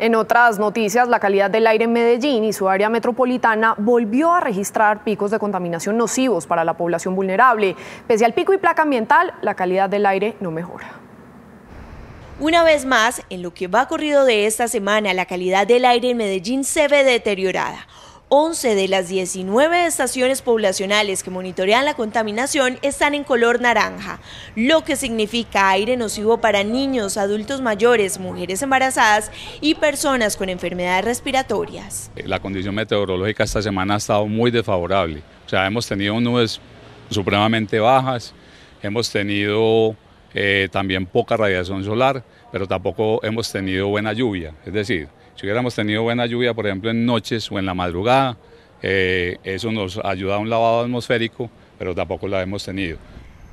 En otras noticias, la calidad del aire en Medellín y su área metropolitana volvió a registrar picos de contaminación nocivos para la población vulnerable. Pese al pico y placa ambiental, la calidad del aire no mejora. Una vez más, en lo que va corrido de esta semana, la calidad del aire en Medellín se ve deteriorada. 11 de las 19 estaciones poblacionales que monitorean la contaminación están en color naranja, lo que significa aire nocivo para niños, adultos mayores, mujeres embarazadas y personas con enfermedades respiratorias. Eh, la condición meteorológica esta semana ha estado muy desfavorable. O sea, hemos tenido nubes supremamente bajas, hemos tenido eh, también poca radiación solar, pero tampoco hemos tenido buena lluvia. Es decir, si hubiéramos tenido buena lluvia, por ejemplo, en noches o en la madrugada, eh, eso nos ayuda a un lavado atmosférico, pero tampoco la hemos tenido.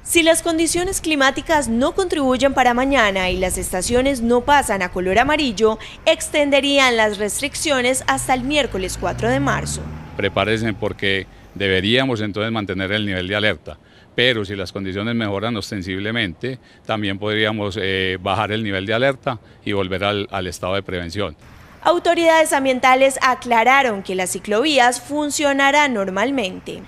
Si las condiciones climáticas no contribuyen para mañana y las estaciones no pasan a color amarillo, extenderían las restricciones hasta el miércoles 4 de marzo. Prepárense porque deberíamos entonces mantener el nivel de alerta pero si las condiciones mejoran ostensiblemente, también podríamos eh, bajar el nivel de alerta y volver al, estado de prevención. Autoridades ambientales aclararon que las ciclovías funcionarán normalmente.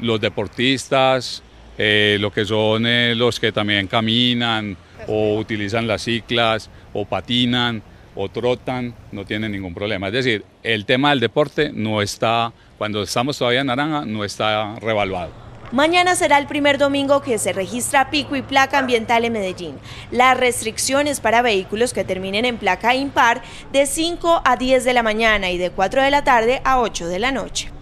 Los deportistas, eh, lo que son eh, los que también caminan o utilizan las ciclas o patinan o trotan, no tienen ningún problema. Es decir, el tema del deporte no está, cuando estamos todavía en naranja, no está revaluado. Mañana será el primer domingo que se registra pico y placa ambiental en Medellín. Las restricciones para vehículos que terminen en placa impar de 5 a 10 de la mañana y de 4 de la tarde a 8 de la noche.